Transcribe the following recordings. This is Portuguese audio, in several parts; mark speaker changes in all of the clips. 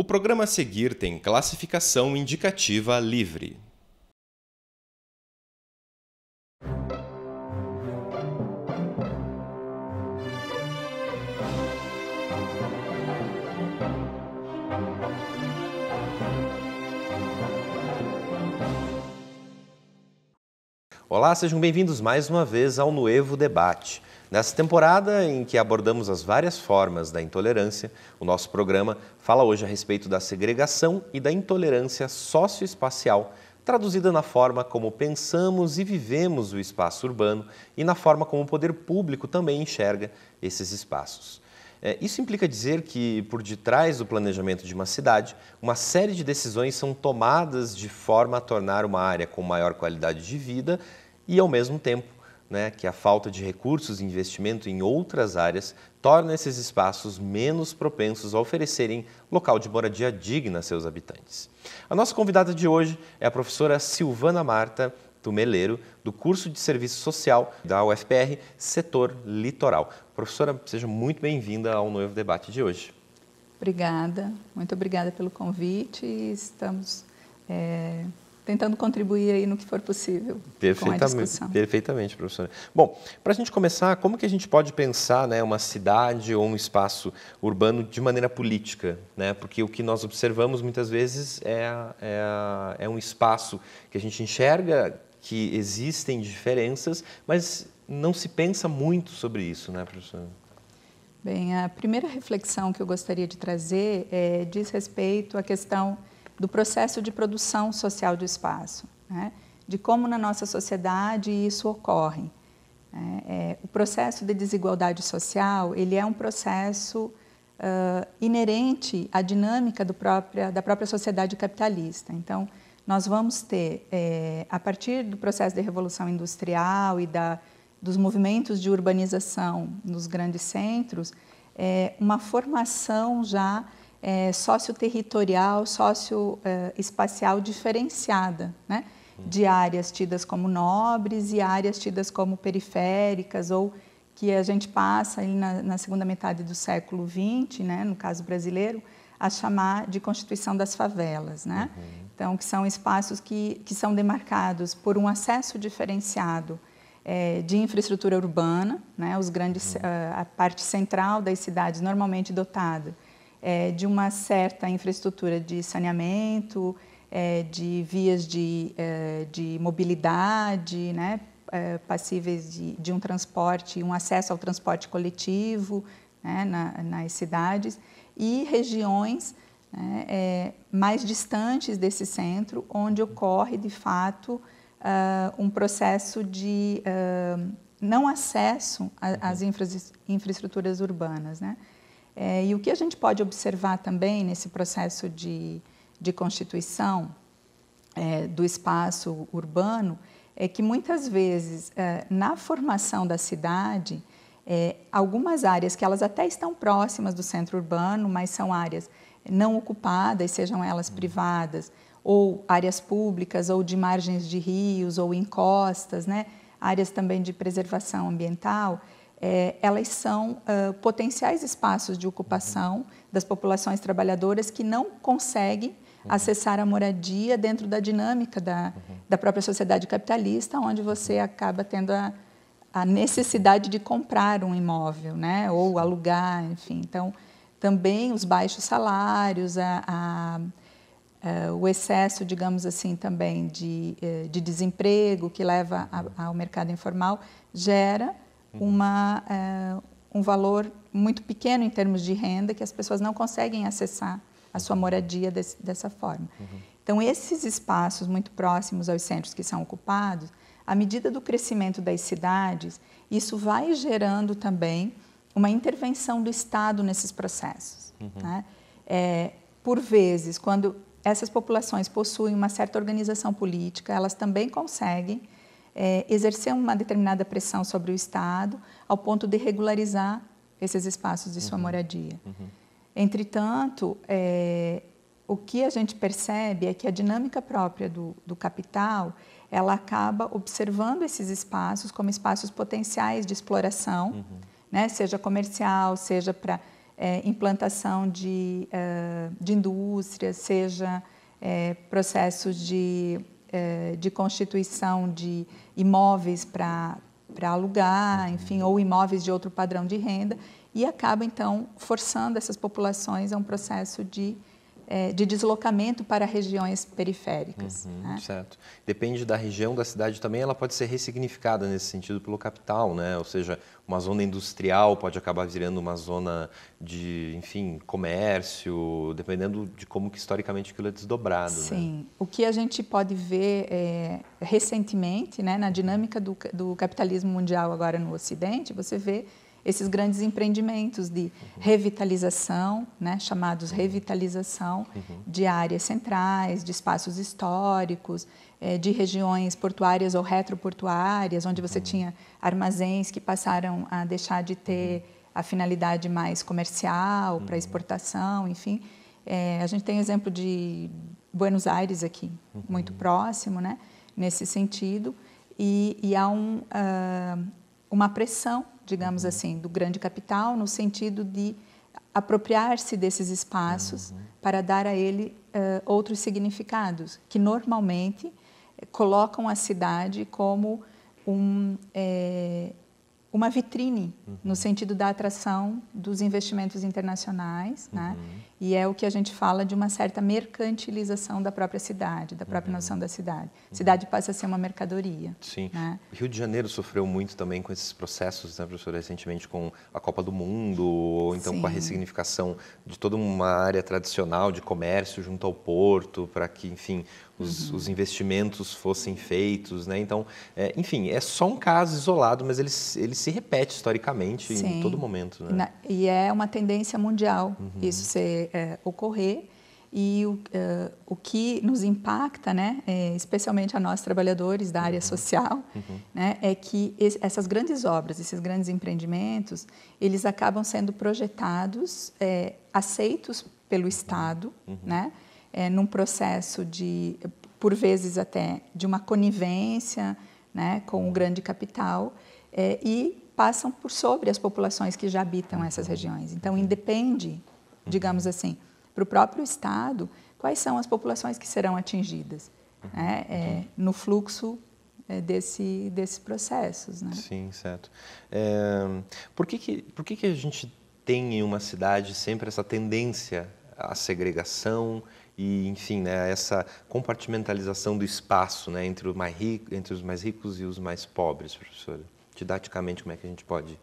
Speaker 1: O programa
Speaker 2: a seguir tem classificação indicativa livre. Olá, sejam bem-vindos mais uma vez ao Noevo Debate. Nessa temporada em que abordamos as várias formas da intolerância, o nosso programa fala hoje a respeito da segregação e da intolerância socioespacial, traduzida na forma como pensamos e vivemos o espaço urbano e na forma como o poder público também enxerga esses espaços. É, isso implica dizer que, por detrás do planejamento de uma cidade, uma série de decisões são tomadas de forma a tornar uma área com maior qualidade de vida e, ao mesmo tempo, né, que a falta de recursos e investimento em outras áreas torna esses espaços menos propensos a oferecerem local de moradia digna a seus habitantes. A nossa convidada de hoje é a professora Silvana Marta Tumeleiro, do curso de Serviço Social da UFPR, setor litoral. Professora, seja muito bem-vinda ao novo Debate de hoje.
Speaker 1: Obrigada, muito obrigada pelo convite estamos é tentando contribuir aí no que for possível
Speaker 2: perfeitamente, com a discussão. Perfeitamente, professora. Bom, para a gente começar, como que a gente pode pensar né, uma cidade ou um espaço urbano de maneira política? Né? Porque o que nós observamos muitas vezes é, é, é um espaço que a gente enxerga que existem diferenças, mas não se pensa muito sobre isso, né, professora?
Speaker 1: Bem, a primeira reflexão que eu gostaria de trazer é, diz respeito à questão do processo de produção social do espaço, né? de como na nossa sociedade isso ocorre. Né? É, o processo de desigualdade social ele é um processo uh, inerente à dinâmica própria, da própria sociedade capitalista. Então, nós vamos ter, é, a partir do processo de revolução industrial e da, dos movimentos de urbanização nos grandes centros, é, uma formação já é, socioterritorial, socioespacial é, diferenciada, né? Hum. de áreas tidas como nobres e áreas tidas como periféricas ou que a gente passa na, na, segunda metade do século XX, né, no caso brasileiro, a chamar de constituição das favelas, né? Uhum. Então, que são espaços que, que são demarcados por um acesso diferenciado é, de infraestrutura urbana, né? Os grandes, uhum. a, ah, a parte central das cidades normalmente dotada é, de uma certa infraestrutura de saneamento, é, de vias de, é, de mobilidade, né, é, passíveis de, de, um transporte, um acesso ao transporte coletivo né, na, nas cidades e regiões né, é, mais distantes desse centro, onde ocorre de fato uh, um processo de uh, não acesso às uhum. infra infraestruturas urbanas. Né? É, e o que a gente pode observar também nesse processo de, de constituição é, do espaço urbano é que muitas vezes é, na formação da cidade, é, algumas áreas que elas até estão próximas do centro urbano, mas são áreas não ocupadas, sejam elas privadas ou áreas públicas ou de margens de rios ou encostas, né? áreas também de preservação ambiental, é, elas são uh, potenciais espaços de ocupação das populações trabalhadoras que não conseguem uhum. acessar a moradia dentro da dinâmica da, uhum. da própria sociedade capitalista, onde você acaba tendo a, a necessidade de comprar um imóvel, né? ou alugar, enfim. Então, também os baixos salários, a, a, a, o excesso, digamos assim, também de, de desemprego que leva ao mercado informal, gera uma, eh, um valor muito pequeno em termos de renda, que as pessoas não conseguem acessar a sua moradia desse, dessa forma. Uhum. Então, esses espaços muito próximos aos centros que são ocupados, à medida do crescimento das cidades, isso vai gerando também uma intervenção do Estado nesses processos. Uhum. Né? É, por vezes, quando essas populações possuem uma certa organização política, elas também conseguem é, exercer uma determinada pressão sobre o Estado ao ponto de regularizar esses espaços de sua uhum. moradia. Uhum. Entretanto, é, o que a gente percebe é que a dinâmica própria do, do capital ela acaba observando esses espaços como espaços potenciais de exploração, uhum. né? seja comercial, seja para é, implantação de, uh, de indústrias, seja é, processos de é, de constituição de imóveis para alugar, uhum. enfim, ou imóveis de outro padrão de renda, e acaba então forçando essas populações a um processo de é, de deslocamento para regiões periféricas.
Speaker 2: Uhum, né? Certo. Depende da região da cidade também, ela pode ser ressignificada nesse sentido pelo capital, né? Ou seja, uma zona industrial pode acabar virando uma zona de, enfim, comércio, dependendo de como que historicamente aquilo é desdobrado. Né? Sim. Né?
Speaker 1: O que a gente pode ver é, recentemente, né, na uhum. dinâmica do, do capitalismo mundial agora no Ocidente, você vê esses grandes empreendimentos de revitalização, né, chamados uhum. revitalização uhum. de áreas centrais, de espaços históricos, é, de regiões portuárias ou retroportuárias, onde você uhum. tinha armazéns que passaram a deixar de ter uhum. a finalidade mais comercial, para uhum. exportação, enfim. É, a gente tem exemplo de Buenos Aires aqui, muito próximo, né, nesse sentido. E, e há um, uh, uma pressão digamos uhum. assim, do grande capital, no sentido de apropriar-se desses espaços uhum. para dar a ele uh, outros significados, que normalmente eh, colocam a cidade como um, é, uma vitrine uhum. no sentido da atração dos investimentos internacionais, né? uhum. né? E é o que a gente fala de uma certa mercantilização da própria cidade, da própria uhum. noção da cidade. Uhum. Cidade passa a ser uma mercadoria.
Speaker 2: Sim. Né? Rio de Janeiro sofreu muito também com esses processos, né, professora, recentemente com a Copa do Mundo, ou então Sim. com a ressignificação de toda uma área tradicional de comércio junto ao porto, para que, enfim, os, uhum. os investimentos fossem feitos, né? Então, é, enfim, é só um caso isolado, mas ele, ele se repete historicamente Sim. em todo momento, né? Na,
Speaker 1: e é uma tendência mundial uhum. isso se é, ocorrer e o, uh, o que nos impacta, né, é, especialmente a nós trabalhadores da área uhum. social, uhum. Né, é que essas grandes obras, esses grandes empreendimentos, eles acabam sendo projetados, é, aceitos pelo Estado, uhum. né, é, num processo de, por vezes até, de uma conivência né, com o grande capital é, e passam por sobre as populações que já habitam essas regiões. Então, independe, digamos assim, para o próprio Estado, quais são as populações que serão atingidas né, é, no fluxo é, desse, desses processos. Né?
Speaker 2: Sim, certo. É, por que, que, por que, que a gente tem em uma cidade sempre essa tendência à segregação e enfim né, essa compartimentalização do espaço né, entre, rico, entre, os mais ricos e os mais pobres, professora? Didaticamente, como é que a gente pode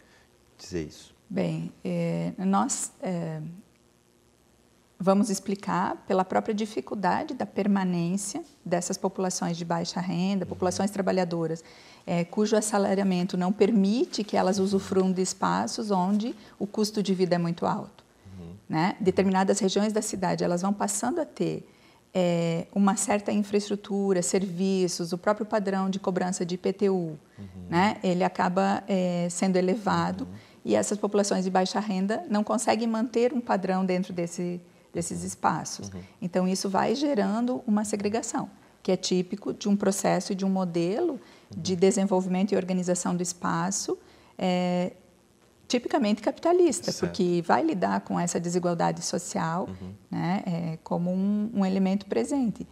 Speaker 2: dizer isso? Bem,
Speaker 1: eh, nós eh, vamos explicar pela própria dificuldade da permanência dessas populações de baixa renda, uhum. populações trabalhadoras, eh, cujo assalariamento não permite que elas usufruam de espaços onde o custo de vida é muito alto né? Determinadas regiões da cidade elas vão passando a ter é, uma certa infraestrutura, serviços, o próprio padrão de cobrança de IPTU, uhum. né? Ele acaba é, sendo elevado uhum. e essas populações de baixa renda não conseguem manter um padrão dentro desse, desses uhum. espaços. Uhum. Então isso vai gerando uma segregação que é típico de um processo e de um modelo de uhum. desenvolvimento e organização do espaço é, tipicamente capitalista, certo. porque vai lidar com essa desigualdade social uhum. né, é, como um, um, elemento presente.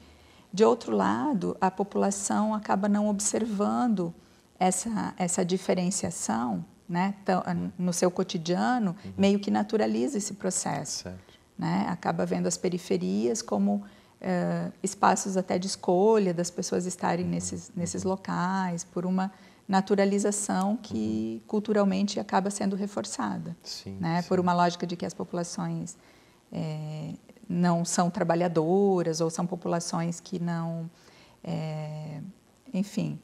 Speaker 1: De outro lado, a população acaba não observando essa, essa diferenciação né, ah, no seu cotidiano, uhum. meio que naturaliza esse processo. Né? Acaba vendo as periferias como eh, espaços até de escolha das pessoas estarem uhum. nesses, nesses uhum. locais, por uma naturalização uhum. que culturalmente acaba sendo reforçada, sim, né? Sim. Por uma lógica de que as populações é, não são trabalhadoras ou são populações que não, é, enfim,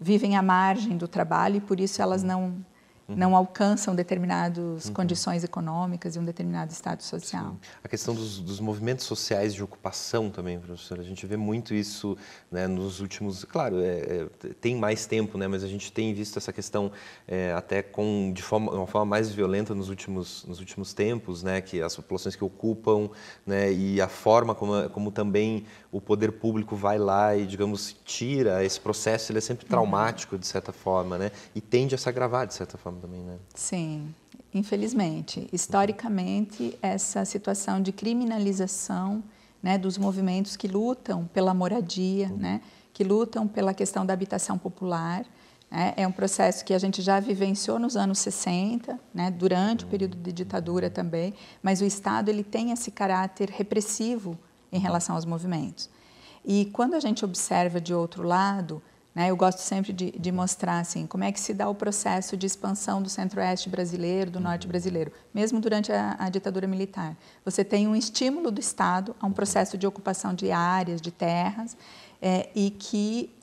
Speaker 1: vivem à margem do trabalho e por isso elas uhum. não Uhum. não alcançam determinadas uhum. condições econômicas e um determinado estado social. Sim.
Speaker 2: A questão dos, dos, movimentos sociais de ocupação também, professora, a gente vê muito isso né, nos últimos, claro, é, é, tem mais tempo, né, mas a gente tem visto essa questão é, até com de forma, uma forma mais violenta nos últimos, nos últimos tempos, né, que as populações que ocupam né, e a forma como, como também o poder público vai lá e, digamos, tira esse processo, ele é sempre uhum. traumático de certa forma, né, e tende a se agravar de certa forma também, né?
Speaker 1: Sim, infelizmente. Historicamente, essa situação de criminalização né, dos movimentos que lutam pela moradia, uhum. né, que lutam pela questão da habitação popular, né, é um processo que a gente já vivenciou nos anos 60, né, durante uhum. o período de ditadura também, mas o Estado ele tem esse caráter repressivo em relação aos movimentos. E quando a gente observa de outro lado, né? Eu gosto sempre de, de, mostrar assim, como é que se dá o processo de expansão do centro-oeste brasileiro, do norte uhum. brasileiro, mesmo durante a, a ditadura militar. Você tem um estímulo do Estado a um uhum. processo de ocupação de áreas, de terras, é, e que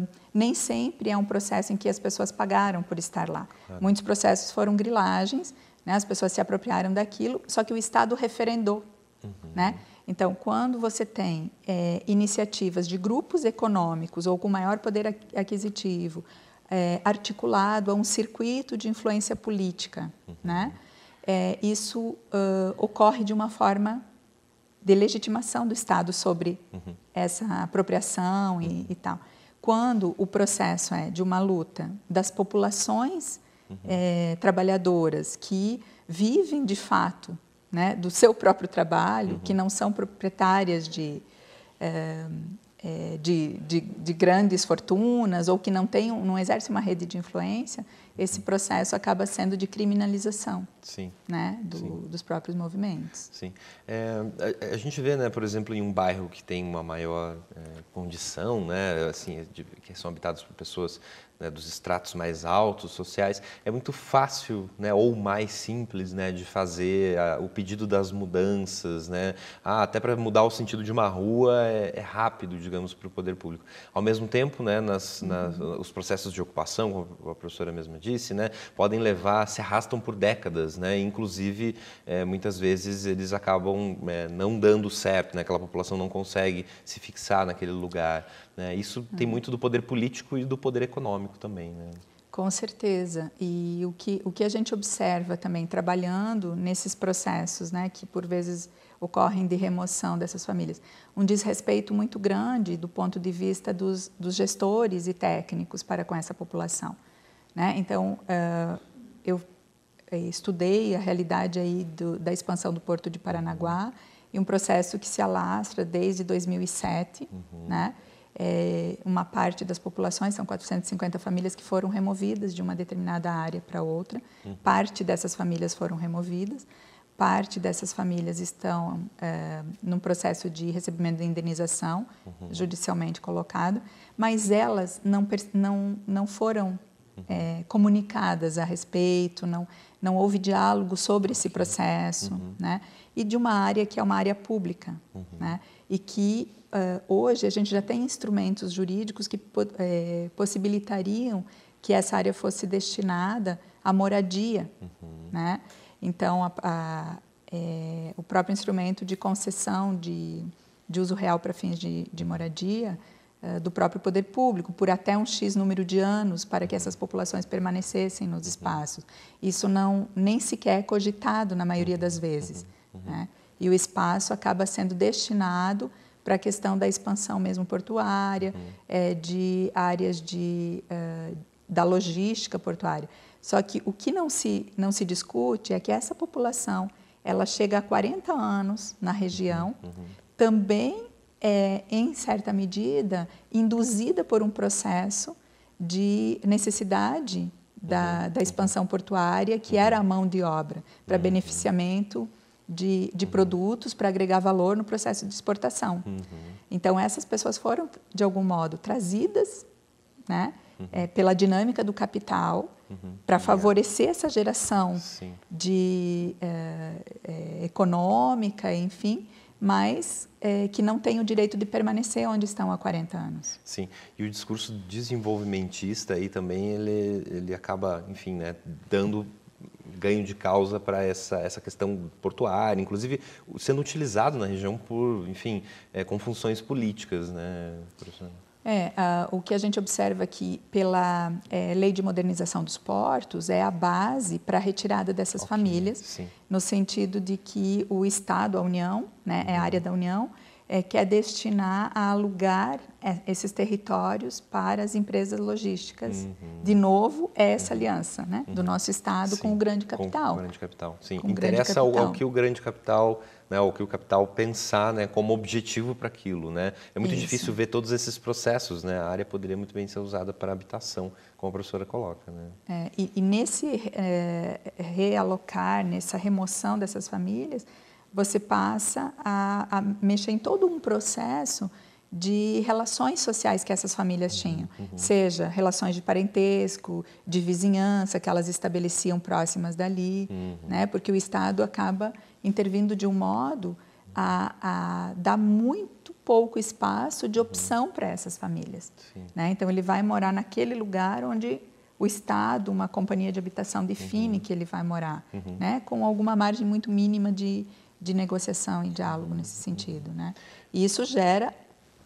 Speaker 1: uh, nem sempre é um processo em que as pessoas pagaram por estar lá. Claro. Muitos processos foram grilagens, né? as pessoas se apropriaram daquilo, só que o Estado referendou. Uhum. Né? Então, quando você tem é, iniciativas de grupos econômicos ou com maior poder aquisitivo é, articulado a um circuito de influência política, uhum. né? É, isso uh, ocorre de uma forma de legitimação do Estado sobre uhum. essa apropriação e, uhum. e, tal. Quando o processo é de uma luta das populações uhum. é, trabalhadoras que vivem de fato né, do seu próprio trabalho, uhum. que não são proprietárias de, é, de, de, de, grandes fortunas ou que não, tem, não exerce uma rede de influência, esse uhum. processo acaba sendo de criminalização Sim. Né, do, Sim. dos próprios movimentos.
Speaker 2: Sim. É, a, a, gente vê, né, por exemplo, em um bairro que tem uma maior é, condição, né, assim, de, que são habitados por pessoas né, dos estratos mais altos sociais, é muito fácil né, ou mais simples né, de fazer a, ah, o pedido das mudanças. Né? Ah, até para mudar o sentido de uma rua é, é rápido, digamos, para o poder público. Ao mesmo tempo, né, nas, nas, uhum. os processos de ocupação, como a professora mesma disse, né, podem levar, se arrastam por décadas. Né? Inclusive, é, muitas vezes eles acabam é, não dando certo, né? aquela população não consegue se fixar naquele lugar. Né? Isso uhum. tem muito do poder político e do poder econômico também. Né?
Speaker 1: Com certeza. E o que, o que a gente observa também, trabalhando nesses processos, né, que por vezes ocorrem de remoção dessas famílias, um desrespeito muito grande do ponto de vista dos, dos gestores e técnicos para com essa população. Né? Então, uh, eu eh, estudei a realidade aí do, da expansão do Porto de Paranaguá e um processo que se alastra desde 2007, uhum. né? é, uma parte das populações, são 450 famílias que foram removidas de uma determinada área para outra. Uhum. Parte dessas famílias foram removidas, parte dessas famílias estão é, num processo de recebimento de indenização uhum. judicialmente colocado, mas elas não, não, não foram uhum. é, comunicadas a respeito, não, não houve diálogo sobre esse uhum. processo, uhum. né? E de uma área que é uma área pública, uhum. né? E que eh, hoje a gente já tem instrumentos jurídicos que eh, possibilitariam que essa área fosse destinada à moradia, uhum. né? Então, a, a, é, o próprio instrumento de concessão de, de uso real para fins de, de moradia uh, do próprio poder público por até um x número de anos para que uhum. essas populações permanecessem nos uhum. espaços. Isso não nem sequer é cogitado na maioria das uhum. vezes, né? E o espaço acaba sendo destinado para a questão da expansão mesmo portuária, uhum. é, de áreas de, uh, da logística portuária. Só que o que não se, não se discute é que essa população ela chega a 40 anos na região, uhum, uhum. também é, em certa medida, induzida por um processo de necessidade da, uhum. da uhum. expansão portuária, que era a mão de obra, para uhum. beneficiamento de, de uhum. produtos para agregar valor no processo de exportação. Uhum. Então, essas pessoas foram, de algum modo, trazidas né, uhum. é, pela dinâmica do capital uhum. para favorecer essa geração Sim. de é, é, econômica, enfim, mas é, que não têm o direito de permanecer onde estão há 40 anos.
Speaker 2: Sim, e o discurso desenvolvimentista aí também ele, ele acaba, enfim, né, dando ganho de causa para essa, essa questão portuária, inclusive sendo utilizado na região por, enfim, é, com funções políticas, né, professor?
Speaker 1: É, o que a gente observa aqui pela é, lei de modernização dos portos é a base para a retirada dessas okay, famílias, sim. no sentido de que o Estado, a União, né, uhum. é a uhum. área da União, é, quer é destinar a alugar é, esses territórios para as empresas logísticas. Uhum. De novo, é essa uhum. aliança né, uhum. do nosso Estado Sim, com o grande capital. Com o
Speaker 2: grande capital. Sim, com interessa capital. Ao, ao, que o grande capital, né, o que o capital pensar né, como objetivo para aquilo. Né? É muito Isso. difícil ver todos esses processos. Né? A área poderia muito bem ser usada para habitação, como a professora coloca. Né?
Speaker 1: É, e, e, nesse é, realocar, nessa remoção dessas famílias, você passa a, a mexer em todo um processo de relações sociais que essas famílias uhum, tinham, uhum. seja relações de parentesco, de vizinhança que elas estabeleciam próximas dali, uhum. né? Porque o Estado acaba intervindo de um modo a, a dar muito pouco espaço de uhum. opção uhum. para essas famílias, né? Então ele vai morar naquele lugar onde o Estado, uma companhia de habitação define uhum. que ele vai morar, né? Com alguma margem muito mínima de, de negociação e diálogo nesse sentido, né? E isso gera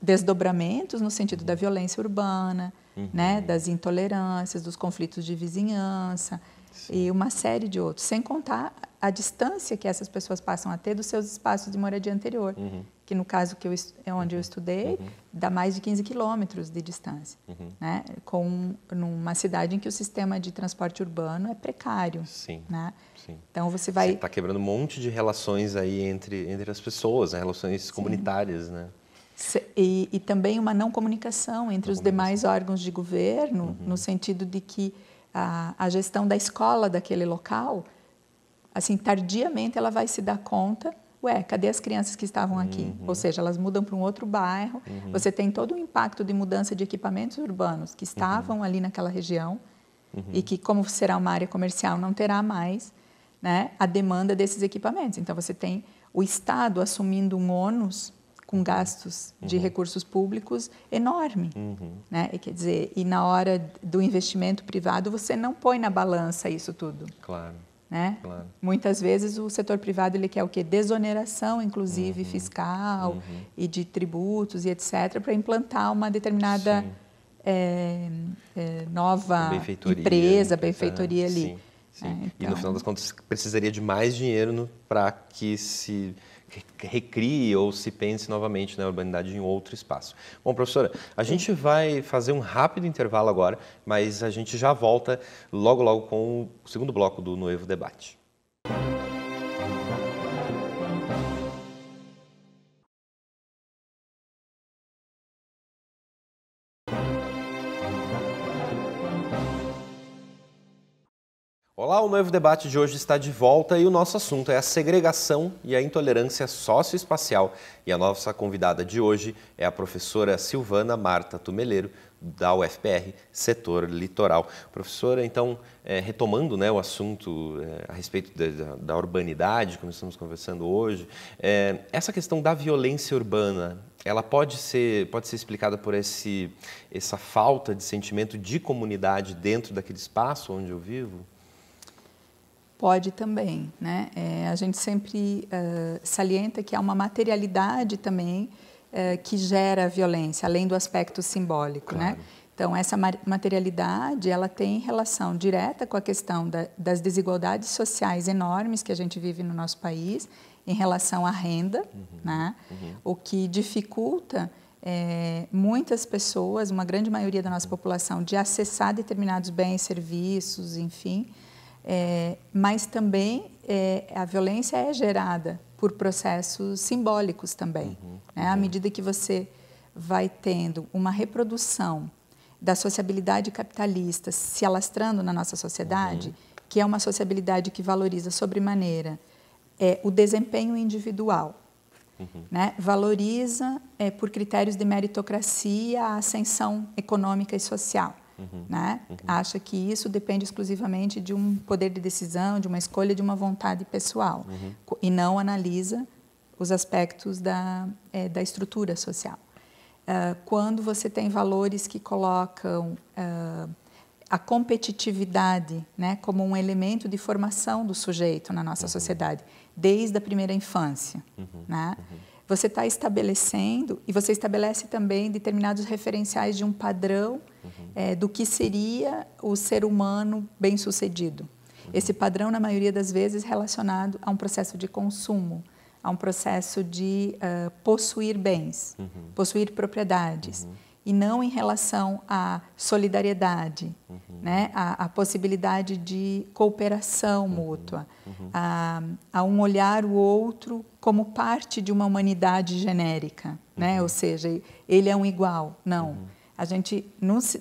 Speaker 1: desdobramentos no sentido da violência urbana, uhum. né, das intolerâncias, dos conflitos de vizinhança Sim. e uma série de outros, sem contar a distância que essas pessoas passam a ter dos seus espaços de moradia anterior, uhum que no caso que eu, é onde eu uhum. estudei, uhum. dá mais de 15 quilômetros de distância, uhum. né? Com, numa cidade em que o sistema de transporte urbano é precário, Sim. Né? Sim. Então
Speaker 2: você vai... Você está quebrando um monte de relações aí entre, entre as pessoas, né? relações comunitárias, Sim. né?
Speaker 1: E, e, também uma não comunicação entre não os comunicação. demais órgãos de governo, uhum. no sentido de que a, a gestão da escola daquele local, assim, tardiamente ela vai se dar conta ué, cadê as crianças que estavam aqui? Uhum. Ou seja, elas mudam para um outro bairro, uhum. você tem todo o impacto de mudança de equipamentos urbanos que estavam uhum. ali naquela região uhum. e que, como será uma área comercial, não terá mais né, a demanda desses equipamentos. Então, você tem o Estado assumindo um ônus com uhum. gastos de uhum. recursos públicos enorme, né? E, quer dizer, e na hora do investimento privado você não põe na balança isso tudo. Claro. Né? Claro. Muitas vezes o setor privado ele quer o quê? Desoneração, inclusive, uhum. fiscal uhum. e de tributos e etc., para implantar uma determinada é, é, nova benfeitoria, empresa, benfeitoria é, ali. Sim,
Speaker 2: sim. É, então... E no então. final das contas precisaria de mais dinheiro para que se recrie ou se pense novamente na urbanidade em outro espaço. Bom, professora, a gente vai fazer um rápido intervalo agora, mas a gente já volta logo, logo com o segundo bloco do Noivo Debate. Olá, o Noivo Debate de hoje está de volta e o nosso assunto é a segregação e a intolerância socioespacial. E a nossa convidada de hoje é a professora Silvana Marta Tumeleiro, da UFPR, setor litoral. Professora, então, é, retomando né, o assunto é, a respeito da, da, urbanidade, como estamos conversando hoje, é, essa questão da violência urbana, ela pode ser, pode ser explicada por esse, essa falta de sentimento de comunidade dentro daquele espaço onde eu vivo?
Speaker 1: Pode também, né? É, a gente sempre uh, salienta que há uma materialidade também uh, que gera violência, além do aspecto simbólico, né? claro. né? Então, essa materialidade, ela tem relação direta com a questão da, das desigualdades sociais enormes que a gente vive no nosso país em relação à renda, uhum, né? Uhum. O que dificulta é, muitas pessoas, uma grande maioria da nossa uhum. população, de acessar determinados bens, serviços, enfim, é, mas também é, a violência é gerada por processos simbólicos também. Uhum, né? À medida que você vai tendo uma reprodução da sociabilidade capitalista se alastrando na nossa sociedade, uhum. que é uma sociabilidade que valoriza sobremaneira é, o desempenho individual, uhum. né? valoriza é, por critérios de meritocracia a ascensão econômica e social. Uhum. Né? Uhum. Acha que isso depende exclusivamente de um poder de decisão, de uma escolha, de uma vontade pessoal. Uhum. E não analisa os aspectos da, é, da estrutura social. Uh, quando você tem valores que colocam uh, a competitividade né, como um elemento de formação do sujeito na nossa uhum. sociedade, desde a primeira infância. Uhum. Né? Uhum. Você está estabelecendo e você estabelece também determinados referenciais de um padrão uhum. é, do que seria o ser humano bem-sucedido. Uhum. Esse padrão, na maioria das vezes, relacionado a um processo de consumo, a um processo de uh, possuir bens, uhum. possuir propriedades. Uhum e não em relação à solidariedade, uhum. né? à, possibilidade de cooperação uhum. mútua, uhum. A, a, um olhar o outro como parte de uma humanidade genérica, né? Uhum. ou seja, ele é um igual. Não. Uhum. A gente,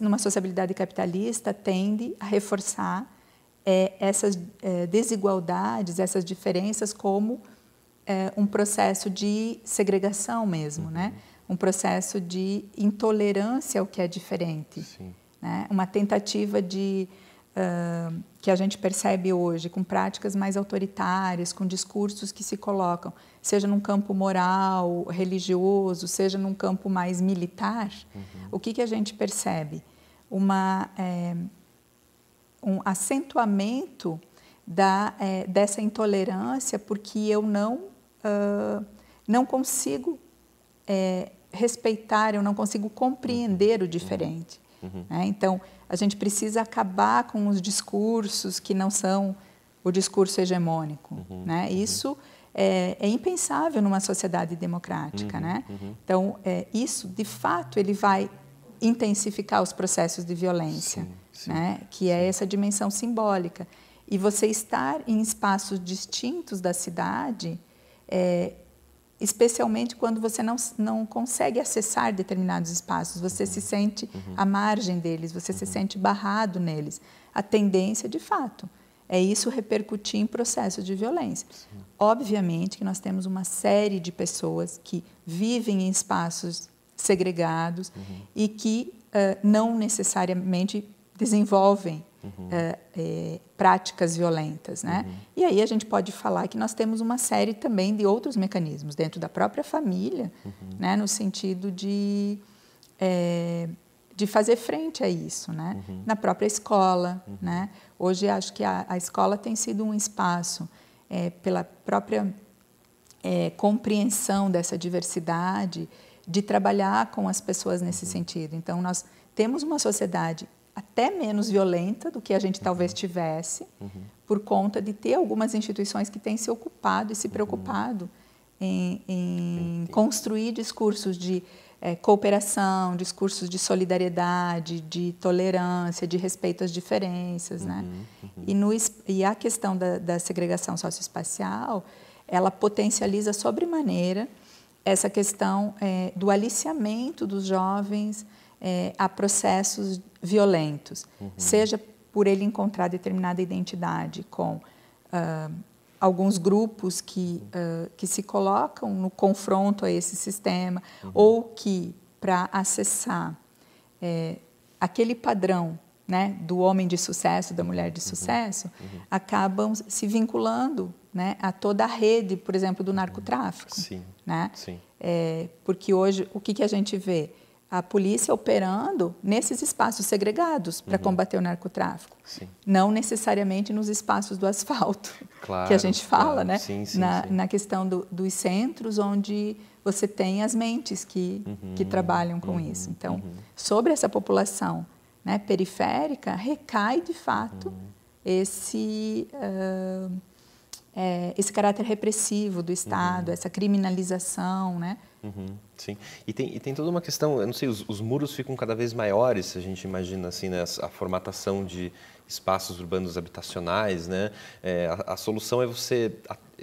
Speaker 1: numa sociabilidade capitalista, tende a reforçar é, essas é, desigualdades, essas diferenças como é, um processo de segregação mesmo, né? Uhum um processo de intolerância ao que é diferente. Né? Uma tentativa de. Uh, que a gente percebe hoje, com práticas mais autoritárias, com discursos que se colocam, seja num campo moral, religioso, seja num campo mais militar, uhum. o que, que a gente percebe? Uma, é, um acentuamento da, é, dessa intolerância porque eu não, uh, não consigo é, respeitar, eu não consigo compreender o diferente. Uhum. Né? Então, a gente precisa acabar com os discursos que não são o discurso hegemônico. Uhum. Né? Isso é, é, impensável numa sociedade democrática. Uhum. Né? Então, é, isso, de fato, ele vai intensificar os processos de violência, sim, sim, né? que é essa dimensão simbólica. E você estar em espaços distintos da cidade é, especialmente quando você não, não consegue acessar determinados espaços, você uhum. se sente uhum. à margem deles, você uhum. se sente barrado neles. A tendência, de fato, é isso repercutir em processos de violência. Sim. Obviamente que nós temos uma série de pessoas que vivem em espaços segregados uhum. e que uh, não necessariamente desenvolvem uhum. Ah, é, práticas violentas, né? Uhum. E aí a gente pode falar que nós temos uma série também de outros mecanismos dentro da própria família, uhum. né? No sentido de é, de fazer frente a isso, né? Uhum. Na própria escola, uhum. né? Hoje acho que a, a, escola tem sido um espaço é, pela própria compreensão dessa diversidade, de trabalhar com as pessoas nesse uhum. sentido. Então nós temos uma sociedade até menos violenta do que a gente talvez uhum. tivesse, uhum. por conta de ter algumas instituições que têm se ocupado e se uhum. preocupado em, em construir discursos de é, cooperação, discursos de solidariedade, de tolerância, de respeito às diferenças. Né? Uhum, né? Uhum. E, no, e a questão da, da, segregação socioespacial, ela potencializa sobremaneira essa questão é, do aliciamento dos jovens é, a processos violentos, uhum. seja por ele encontrar determinada identidade com uh, alguns grupos que, uh, que se colocam no confronto a esse sistema, uhum. ou que, para acessar é, aquele padrão né, do homem de sucesso, da mulher de uhum. sucesso, uhum. acabam se vinculando né, a toda a rede, por exemplo, do uhum. narcotráfico. Sim. Né? Sim. É, porque hoje, o que, que a gente vê? a polícia operando nesses espaços segregados para uhum. combater o narcotráfico. Sim. Não necessariamente nos espaços do asfalto,
Speaker 2: claro, que a gente
Speaker 1: fala, claro. né? Sim, sim, na, na, questão do, dos centros onde você tem as mentes que, uhum. que trabalham com uhum. isso. Então, uhum. sobre essa população né, periférica, recai de fato uhum. esse. Uh, é, esse caráter repressivo do Estado, uhum. essa criminalização, né?
Speaker 2: Uhum, sim. E tem, e tem toda uma questão, eu não sei, os, os muros ficam cada vez maiores, se a gente imagina assim, né, a, formatação de espaços urbanos habitacionais, né? É, a, a, solução é você,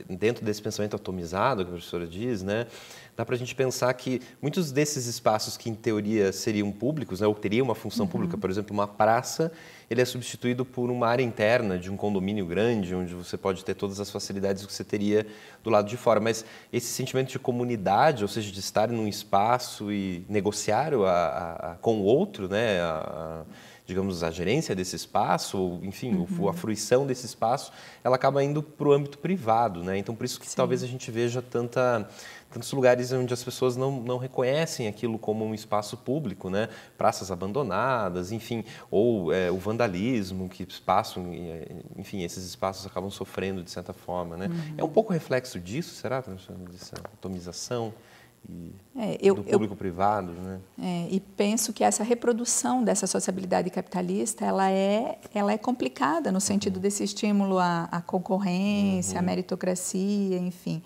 Speaker 2: dentro desse pensamento atomizado que a professora diz, né? Dá para a gente pensar que muitos desses espaços que, em teoria, seriam públicos, né, ou teriam uma função uhum. pública, por exemplo, uma praça, ele é substituído por uma área interna de um condomínio grande, onde você pode ter todas as facilidades que você teria do lado de fora. Mas esse sentimento de comunidade, ou seja, de estar num espaço e negociar a, a, a, com o outro, né? digamos, a gerência desse espaço, ou, enfim, uhum. a fruição desse espaço, ela acaba indo para o âmbito privado, né? Então, por isso que Sim. talvez a gente veja tanta tantos lugares onde as pessoas não, não reconhecem aquilo como um espaço público, né? praças abandonadas, enfim, ou é, o vandalismo que espaço, é, enfim, esses espaços acabam sofrendo de certa forma. Né? Uhum. É um pouco reflexo disso, será, dessa atomização?
Speaker 1: É, eu, do público eu,
Speaker 2: privado, né?
Speaker 1: É, e penso que essa reprodução dessa sociabilidade capitalista, ela é, ela é complicada no sentido uhum. desse estímulo à, à concorrência, uhum. à meritocracia, enfim.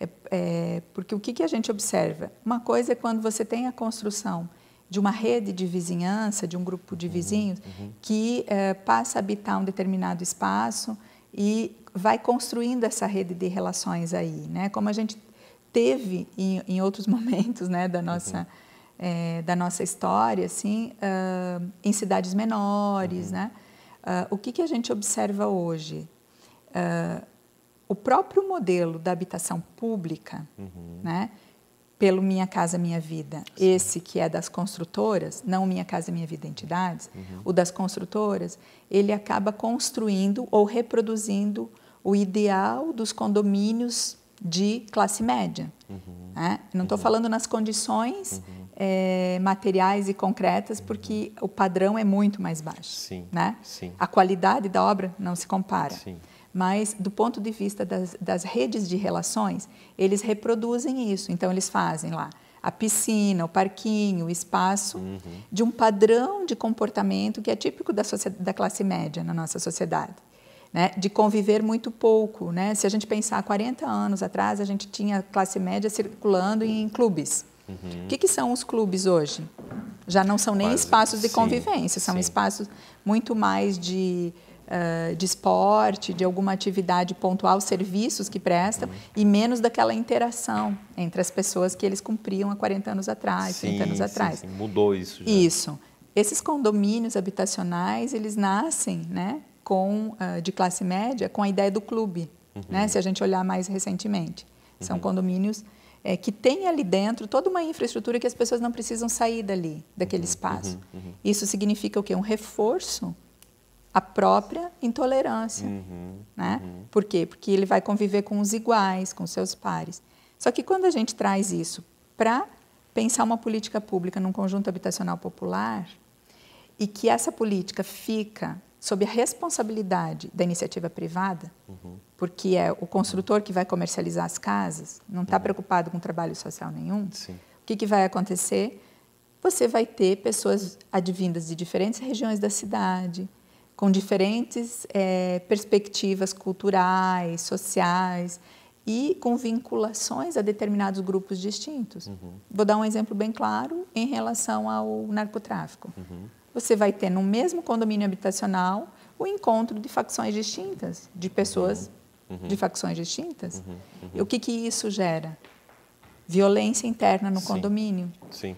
Speaker 1: É, é, porque o que, que a gente observa? Uma coisa é quando você tem a construção de uma rede de vizinhança, de um grupo de uhum, vizinhos, uhum, uhum. que é, passa a habitar um determinado espaço e vai construindo essa rede de relações aí, né? Como a gente teve em, em outros momentos, né, da nossa uhum. é, da nossa história, assim, uh, em cidades menores, uhum. né? Uh, o que que a gente observa hoje? Uh, o próprio modelo da habitação pública, uhum. né? Pelo Minha Casa Minha Vida, Sim. esse que é das construtoras, não Minha Casa Minha Vida Entidades, uhum. o das construtoras, ele acaba construindo ou reproduzindo o ideal dos condomínios de classe média. Uhum. Né? Não estou uhum. falando nas condições uhum. é, materiais e concretas, uhum. porque o padrão é muito mais baixo. Sim. Né? Sim. A qualidade da obra não se compara. Sim mas do ponto de vista das, das, redes de relações, eles reproduzem isso. Então, eles fazem lá a piscina, o parquinho, o espaço, uhum. de um padrão de comportamento que é típico da, da classe média na nossa sociedade. Né? de conviver muito pouco. Né? Se a gente pensar 40 anos atrás, a gente tinha classe média circulando em clubes. Uhum. O que, que, são os clubes hoje? Já não são nem Quase, espaços de sim, convivência, são espaços muito mais de uh, de esporte, de alguma atividade pontual, serviços que prestam, uhum. e menos daquela interação entre as pessoas que eles cumpriam há 40 anos atrás, sim, 30 anos atrás. Sim,
Speaker 2: mudou isso já. Isso.
Speaker 1: Esses condomínios habitacionais, eles nascem né, com, uh, de classe média com a ideia do clube, né, uhum. né, se a gente olhar mais recentemente. São uhum. condomínios é, que têm ali dentro toda uma infraestrutura que as pessoas não precisam sair dali, daquele uhum, espaço. Uhum, uhum. Isso significa o quê? Um reforço a própria intolerância, uhum, né? Uhum. Por quê? Porque ele vai conviver com os iguais, com seus pares. Só que quando a gente traz isso para pensar uma política pública num conjunto habitacional popular e que essa política fica sob a responsabilidade da iniciativa privada, uhum. porque é o construtor que vai comercializar as casas, não está uhum. preocupado com trabalho social nenhum, Sim. o que, que vai acontecer? Você vai ter pessoas advindas de diferentes regiões da cidade, com diferentes é, perspectivas culturais, sociais e com vinculações a determinados grupos distintos. Uhum. Vou dar um exemplo bem claro em relação ao narcotráfico. Uhum. Você vai ter no mesmo condomínio habitacional o encontro de facções distintas, de pessoas uhum. uhum. de facções distintas. Uhum. Uhum. E o que, que isso gera? Violência interna no Sim. condomínio. Sim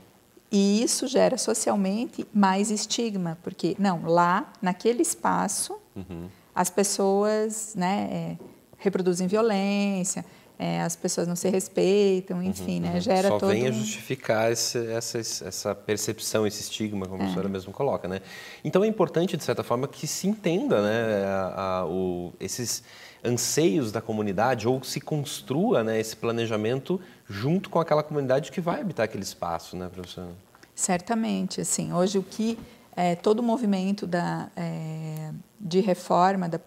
Speaker 1: e isso gera socialmente mais estigma, porque, não, lá, naquele espaço, uhum. as pessoas né, é, reproduzem violência, é, as pessoas não se respeitam, uhum, enfim, né, uhum, né, gera Só todo... Só vem a
Speaker 2: justificar esse, essa, essa percepção, esse estigma, como é. a senhora mesmo coloca, né? Então, é importante, de certa forma, que se entenda né, a, a, o, esses anseios da comunidade ou se construa né, esse planejamento junto com aquela comunidade que vai habitar aquele espaço, né, professora?
Speaker 1: Certamente, assim, hoje o que é, todo o movimento da, é, de reforma da,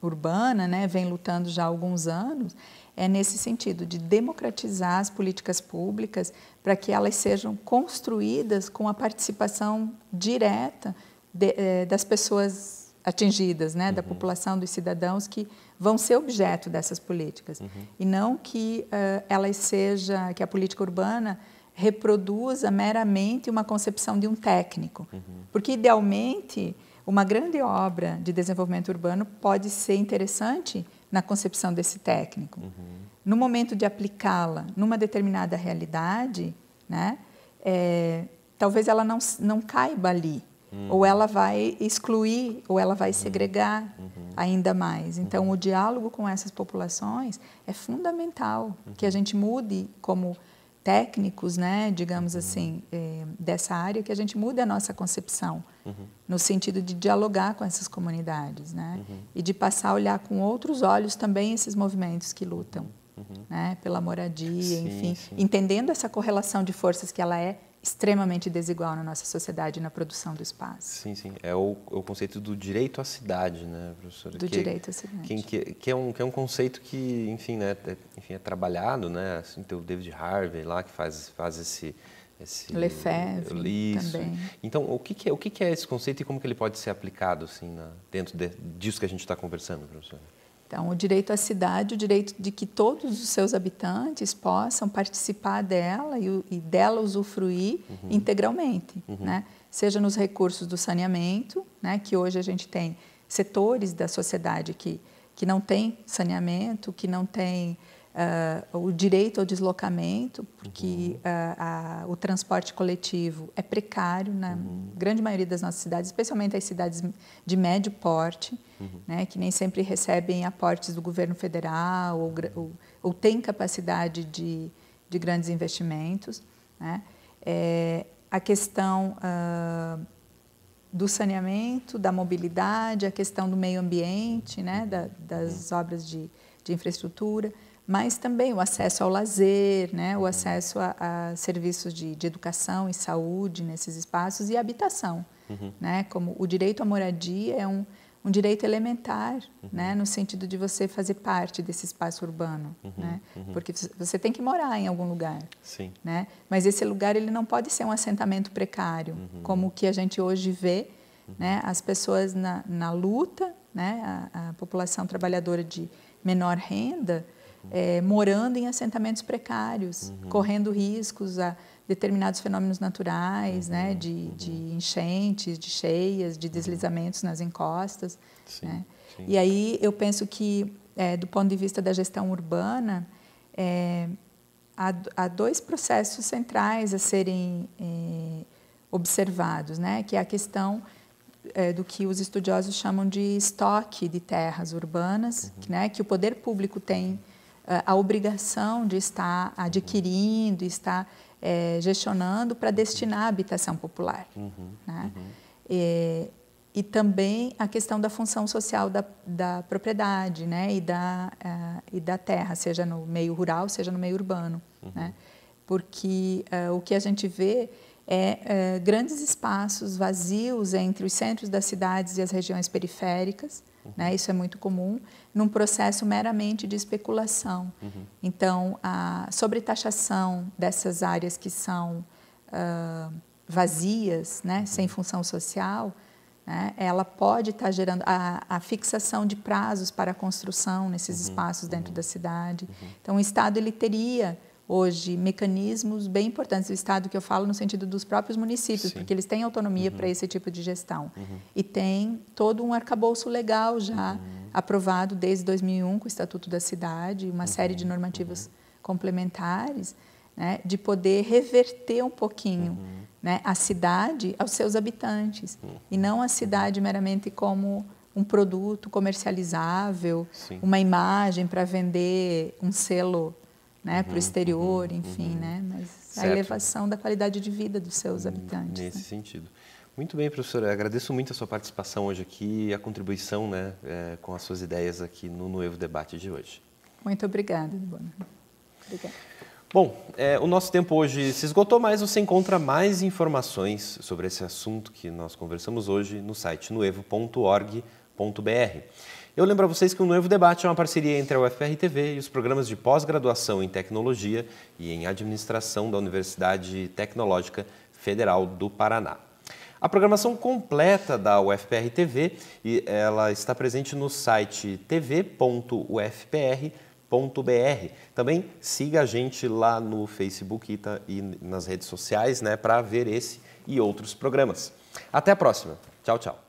Speaker 1: urbana né, vem lutando já há alguns anos é nesse sentido de democratizar as políticas públicas para que elas sejam construídas com a participação direta de, é, das pessoas atingidas, né, uhum. da população, dos cidadãos que vão ser objeto dessas políticas. Uhum. E não que uh, eh, elas seja, que a política urbana reproduza meramente uma concepção de um técnico. Uhum. Porque, idealmente, uma grande obra de desenvolvimento urbano pode ser interessante na concepção desse técnico. Uhum. No momento de aplicá-la numa determinada realidade, né, é, talvez ela não, não caiba ali. Uhum. Ou ela vai excluir, ou ela vai segregar uhum. ainda mais. Então, o diálogo com essas populações é fundamental que a gente mude como técnicos, né, digamos assim, eh, dessa área, que a gente mude a nossa concepção no sentido de dialogar com essas comunidades, né, e de passar a olhar com outros olhos também esses movimentos que lutam. Né, pela moradia, sim, enfim, sim. entendendo essa correlação de forças que ela é extremamente desigual na nossa sociedade na produção do espaço.
Speaker 2: Sim, sim. É o, o conceito do direito à cidade, né, professora? Do que, direito à cidade. Que, que, que, é um, que é um conceito que, enfim, né, é, enfim, é trabalhado, né? Assim, tem o David Harvey lá que faz, faz esse... esse Lefebvre também. Então, o que, que, é, o que, que é esse conceito e como que ele pode ser aplicado, assim, na, dentro de, disso que a gente está conversando, professora?
Speaker 1: Então, o direito à cidade, o direito de que todos os seus habitantes possam participar dela e, e dela usufruir uhum. integralmente, uhum. Né? seja nos recursos do saneamento, né? que hoje a gente tem setores da sociedade que, que não tem saneamento, que não tem uh, o direito ao deslocamento, porque uhum. Ah, a, o transporte coletivo é precário na né? uhum. grande maioria das nossas cidades, especialmente as cidades de médio porte, uhum. né, que nem sempre recebem aportes do governo federal ou, ou, ou têm capacidade de, de grandes investimentos. Né? É, a questão uh, do saneamento, da mobilidade, a questão do meio ambiente, né, uhum. da, das uhum. obras de, de infraestrutura mas também o acesso ao lazer, né? o uhum. acesso a, a serviços de, de, educação e saúde nesses espaços e habitação. Uhum. Né? Como o direito à moradia é um, um direito elementar, uhum. né? no sentido de você fazer parte desse espaço urbano, uhum. né? Uhum. porque você tem que morar em algum lugar. Sim. Né? Mas esse lugar ele não pode ser um assentamento precário, uhum. como o que a gente hoje vê, né? as pessoas na, na luta, né? a, a população trabalhadora de menor renda, é, morando em assentamentos precários, uhum. correndo riscos a determinados fenômenos naturais, né, uhum. né, de, uhum. de, enchentes, de cheias, de uhum. deslizamentos nas encostas. Sim, né? sim. E aí eu penso que, é, do ponto de vista da gestão urbana, é, há, há, dois processos centrais a serem é, observados, né, que é a questão é, do que os estudiosos chamam de estoque de terras urbanas, uhum. né, que o poder público tem eh, a obrigação de estar adquirindo, estar é, gestionando para destinar a habitação popular. Uhum, né? uhum. E, eh, e, também a questão da função social da, da propriedade né? e, da, uh, e da terra, seja no meio rural, seja no meio urbano. Né? Uhum. Né? Porque uh, o que a gente vê é, é, grandes espaços vazios entre os centros das cidades e as regiões periféricas, uhum. né? isso é muito comum, num processo meramente de especulação. Uhum. Então, a sobretaxação dessas áreas que são uh, vazias, né? Uhum. sem função social, né? ela pode estar tá gerando a, a, fixação de prazos para a construção nesses uhum. espaços dentro uhum. da cidade. Então, o Estado ele teria hoje mecanismos bem importantes. O Estado que eu falo no sentido dos próprios municípios, Sim. porque eles têm autonomia uhum. para esse tipo de gestão. Uhum. E tem todo um arcabouço legal já uhum. aprovado desde 2001 com o Estatuto da Cidade, uma série de uhum. normativas uhum. complementares, né, de poder reverter um pouquinho uhum. né, a cidade aos seus habitantes. E não a cidade meramente como um produto comercializável, Sim. uma imagem para vender um selo né, para o uhum, exterior, uhum, enfim, uhum. né? Mas certo. a elevação da qualidade de vida dos seus habitantes.
Speaker 2: Nesse né? sentido. Muito bem, professora. Agradeço muito a sua participação hoje aqui e a contribuição né, é, com as suas ideias aqui no Noivo Debate de hoje.
Speaker 1: Muito obrigada, Bona. Obrigada.
Speaker 2: Bom, é, o nosso tempo hoje se esgotou, mas você encontra mais informações sobre esse assunto que nós conversamos hoje no site nuevo.org.br. Eu lembro a vocês que o Noivo Debate é uma parceria entre a UFR-TV e os programas de pós-graduação em Tecnologia e em Administração da Universidade Tecnológica Federal do Paraná. A programação completa da UFR tv ela está presente no site tv.ufpr.br. Também siga a gente lá no Facebook e nas redes sociais né, para ver esse e outros programas. Até a próxima. Tchau, tchau.